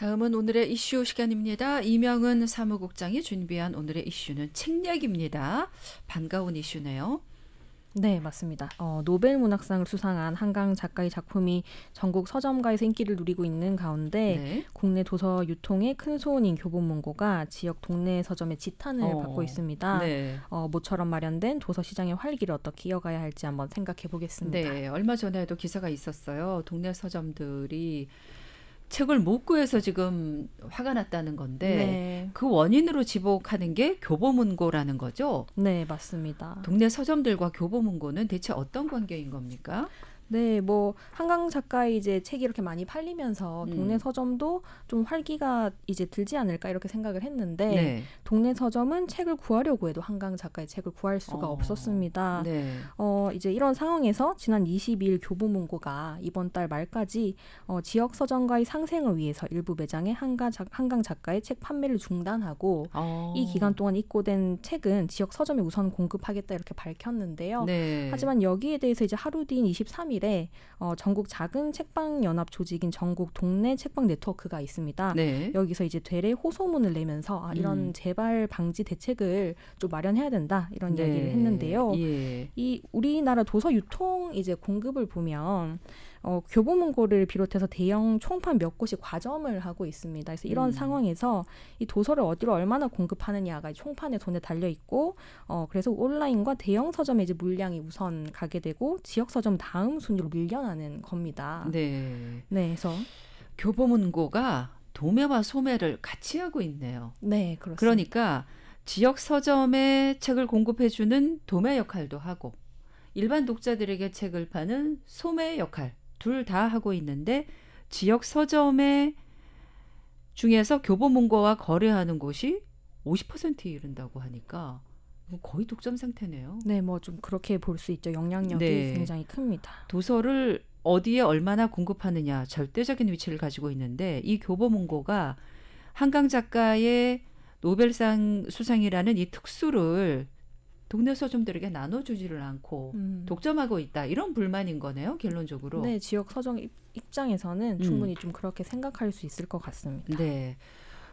다음은 오늘의 이슈 시간입니다. 이명은 사무국장이 준비한 오늘의 이슈는 책략입니다. 반가운 이슈네요. 네, 맞습니다. 어, 노벨 문학상을 수상한 한강 작가의 작품이 전국 서점가에서 인기를 누리고 있는 가운데 네. 국내 도서 유통의 큰 소원인 교보문고가 지역 동네 서점의 지탄을 어. 받고 있습니다. 네. 어, 모처럼 마련된 도서 시장의 활기를 어떻게 이어가야 할지 한번 생각해 보겠습니다. 네, 얼마 전에도 기사가 있었어요. 동네 서점들이 책을 못 구해서 지금 화가 났다는 건데 네. 그 원인으로 지목하는 게 교보문고라는 거죠. 네, 맞습니다. 동네 서점들과 교보문고는 대체 어떤 관계인 겁니까? 네, 뭐 한강 작가의 이제 책이 이렇게 많이 팔리면서 음. 동네 서점도 좀 활기가 이제 들지 않을까 이렇게 생각을 했는데 네. 동네 서점은 책을 구하려고 해도 한강 작가의 책을 구할 수가 어. 없었습니다. 네. 어, 이제 이런 상황에서 지난 22일 교보문고가 이번 달 말까지 어, 지역 서점과의 상생을 위해서 일부 매장에 한강, 작, 한강 작가의 책 판매를 중단하고 어. 이 기간 동안 입고된 책은 지역 서점에 우선 공급하겠다 이렇게 밝혔는데요. 네. 하지만 여기에 대해서 이제 하루 뒤인 23일 7일에 어, 전국 작은 책방 연합 조직인 전국 동네 책방 네트워크가 있습니다. 네. 여기서 이제 되레 호소문을 내면서 아, 이런 음. 재발 방지 대책을 좀 마련해야 된다 이런 네. 이기를 했는데요. 예. 이 우리나라 도서 유통 이제 공급을 보면 어, 교보문고를 비롯해서 대형 총판 몇 곳이 과점을 하고 있습니다. 그래서 이런 음. 상황에서 이 도서를 어디로 얼마나 공급하느냐가 총판의 돈에 달려 있고 어, 그래서 온라인과 대형 서점에 이제 물량이 우선 가게 되고 지역 서점 다음 순위로 밀려나는 겁니다. 네. 네, 그래서 교보문고가 도매와 소매를 같이 하고 있네요. 네, 그렇습니다. 그러니까 지역 서점에 책을 공급해주는 도매 역할도 하고 일반 독자들에게 책을 파는 소매 역할 둘다 하고 있는데 지역 서점에 중에서 교보문고와 거래하는 곳이 50%에 이른다고 하니까 뭐 거의 독점 상태네요. 네, 뭐 좀 그렇게 볼 수 있죠. 영향력이 네. 굉장히 큽니다. 도서를 어디에 얼마나 공급하느냐 절대적인 위치를 가지고 있는데 이 교보문고가 한강 작가의 노벨상 수상이라는 이 특수를 동네 서점들에게 나눠주지를 않고 음. 독점하고 있다 이런 불만인 거네요 결론적으로. 네 지역 서점 입장에서는 음. 충분히 좀 그렇게 생각할 수 있을 것 같습니다. 네.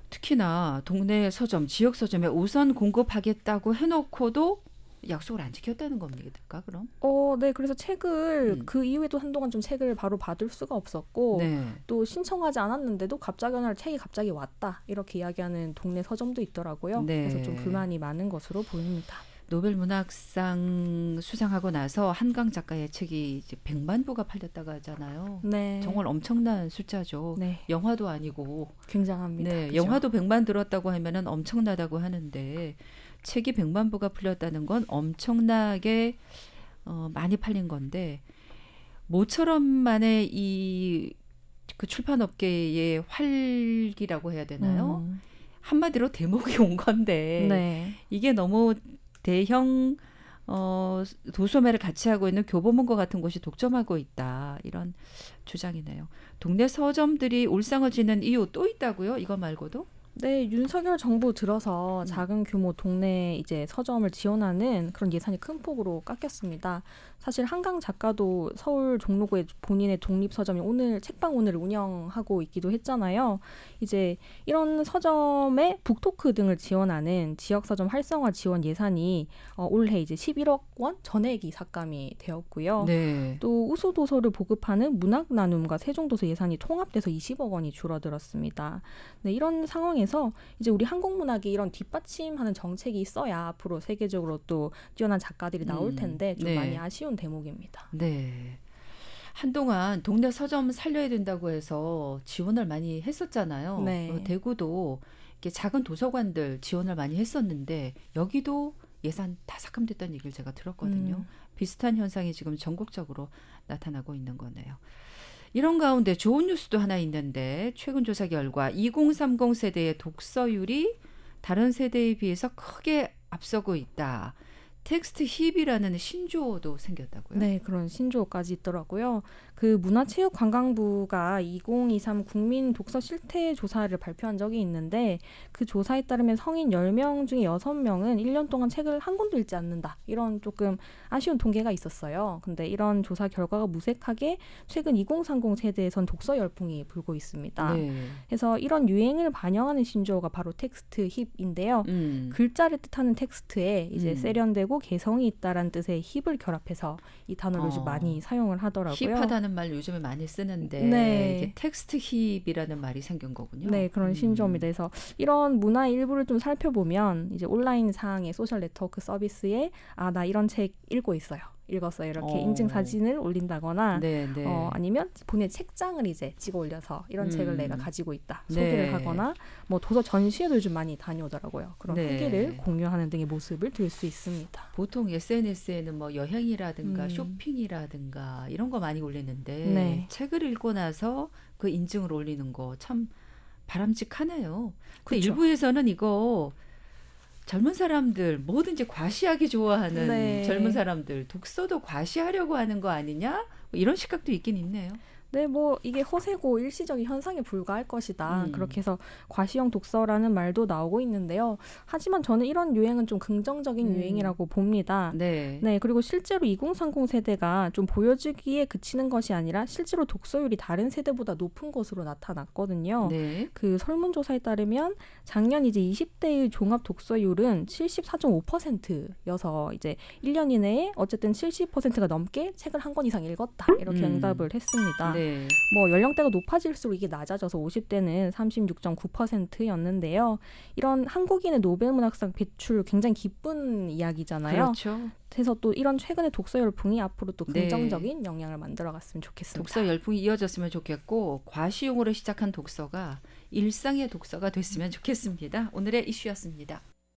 특히나 동네 서점, 지역 서점에 우선 공급하겠다고 해놓고도 약속을 안 지켰다는 겁니까 그럼? 어, 네. 그래서 책을 음. 그 이후에도 한동안 좀 책을 바로 받을 수가 없었고 네. 또 신청하지 않았는데도 갑자기 어느 날 책이 갑자기 왔다 이렇게 이야기하는 동네 서점도 있더라고요. 네. 그래서 좀 불만이 많은 것으로 보입니다. 노벨 문학상 수상하고 나서 한강 작가의 책이 이제 100만 부가 팔렸다고 하잖아요. 네. 정말 엄청난 숫자죠. 네. 영화도 아니고 굉장합니다. 네, 그렇죠? 영화도 100만 들었다고 하면은 엄청나다고 하는데 책이 100만 부가 풀렸다는 건 엄청나게 어, 많이 팔린 건데 모처럼만의 이 그 출판업계의 활기라고 해야 되나요? 음. 한마디로 대목이 온 건데 네. 이게 너무 대형 어, 도소매를 같이 하고 있는 교보문고 같은 곳이 독점하고 있다. 이런 주장이네요. 동네 서점들이 울상을 지는 이유 또 있다고요? 이거 말고도? 네, 윤석열 정부 들어서 음. 작은 규모 동네 이제 서점을 지원하는 그런 예산이 큰 폭으로 깎였습니다. 사실 한강 작가도 서울 종로구에 본인의 독립 서점이 오늘 책방 오늘 운영하고 있기도 했잖아요. 이제 이런 서점에 북토크 등을 지원하는 지역 서점 활성화 지원 예산이 어, 올해 이제 11억 원 전액이 삭감이 되었고요. 네. 또 우수 도서를 보급하는 문학 나눔과 세종 도서 예산이 통합돼서 20억 원이 줄어들었습니다. 네, 이런 상황에서 통해서 이제 우리 한국 문학이 이런 뒷받침하는 정책이 있어야 앞으로 세계적으로 또 뛰어난 작가들이 나올 음, 텐데 좀 네. 많이 아쉬운 대목입니다. 네. 한동안 동네 서점 살려야 된다고 해서 지원을 많이 했었잖아요. 네. 어, 대구도 이렇게 작은 도서관들 지원을 많이 했었는데 여기도 예산 다 삭감됐다는 얘기를 제가 들었거든요. 음. 비슷한 현상이 지금 전국적으로 나타나고 있는 거네요. 이런 가운데 좋은 뉴스도 하나 있는데 최근 조사 결과 2030 세대의 독서율이 다른 세대에 비해서 크게 앞서고 있다. 텍스트 힙이라는 신조어도 생겼다고요? 네, 그런 신조어까지 있더라고요. 그 문화체육관광부가 2023 국민 독서 실태 조사를 발표한 적이 있는데 그 조사에 따르면 성인 10명 중에 6명은 1년 동안 책을 한 권도 읽지 않는다. 이런 조금 아쉬운 통계가 있었어요. 근데 이런 조사 결과가 무색하게 최근 2030 세대에선 독서 열풍이 불고 있습니다. 네. 그래서 이런 유행을 반영하는 신조어가 바로 텍스트 힙인데요. 음. 글자를 뜻하는 텍스트에 이제 음. 세련되고 개성이 있다라는 뜻의 힙을 결합해서 이 단어를 어. 많이 사용을 하더라고요. 힙하다는 힙이라는 말 요즘에 많이 쓰는데 네. 이게 텍스트 힙이라는 말이 생긴 거군요. 네, 그런 신조입니다 음. 그래서 이런 문화의 일부를 좀 살펴보면 이제 온라인 상의 소셜 네트워크 서비스에 아 나 이런 책 읽고 있어요. 읽었어요. 이렇게 오. 어. 인증 사진을 올린다거나 네, 네. 어, 아니면 본인 책장을 이제 찍어 올려서 이런 음. 책을 내가 가지고 있다 네. 소개를 네. 하거나 뭐 도서 전시회도 좀 많이 다녀오더라고요. 그런 네. 후기를 공유하는 등의 모습을 들 수 있습니다. 보통 SNS에는 뭐 여행이라든가 음. 쇼핑이라든가 이런 거 많이 올리는데 네. 책을 읽고 나서 그 인증을 올리는 거 참 바람직하네요. 근데 그쵸. 일부에서는 이거 젊은 사람들 뭐든지 과시하기 좋아하는 네. 젊은 사람들 독서도 과시하려고 하는 거 아니냐 뭐 이런 시각도 있긴 있네요. 네, 뭐 이게 허세고 일시적인 현상에 불과할 것이다. 음. 그렇게 해서 과시형 독서라는 말도 나오고 있는데요. 하지만 저는 이런 유행은 좀 긍정적인 음. 유행이라고 봅니다. 네. 네, 그리고 실제로 2030 세대가 좀 보여주기에 그치는 것이 아니라 실제로 독서율이 다른 세대보다 높은 것으로 나타났거든요. 네. 그 설문조사에 따르면 작년 이제 20대의 종합 독서율은 74.5%여서 이제 1년 이내에 어쨌든 70%가 넘게 책을 한 권 이상 읽었다. 이렇게 음. 응답을 했습니다. 네. 네. 뭐 연령대가 높아질수록 이게 낮아져서 50대는 36.9%였는데요. 이런 한국인의 노벨 문학상 배출 굉장히 기쁜 이야기잖아요. 그렇죠. 그래서 또 이런 최근의 독서 열풍이 앞으로 또 네. 긍정적인 네. 영향을 만들어갔으면 좋겠습니다. 독서 열풍이 이어졌으면 좋겠고 과시용으로 시작한 독서가 일상의 독서가 됐으면 좋겠습니다. 오늘의 이슈였습니다.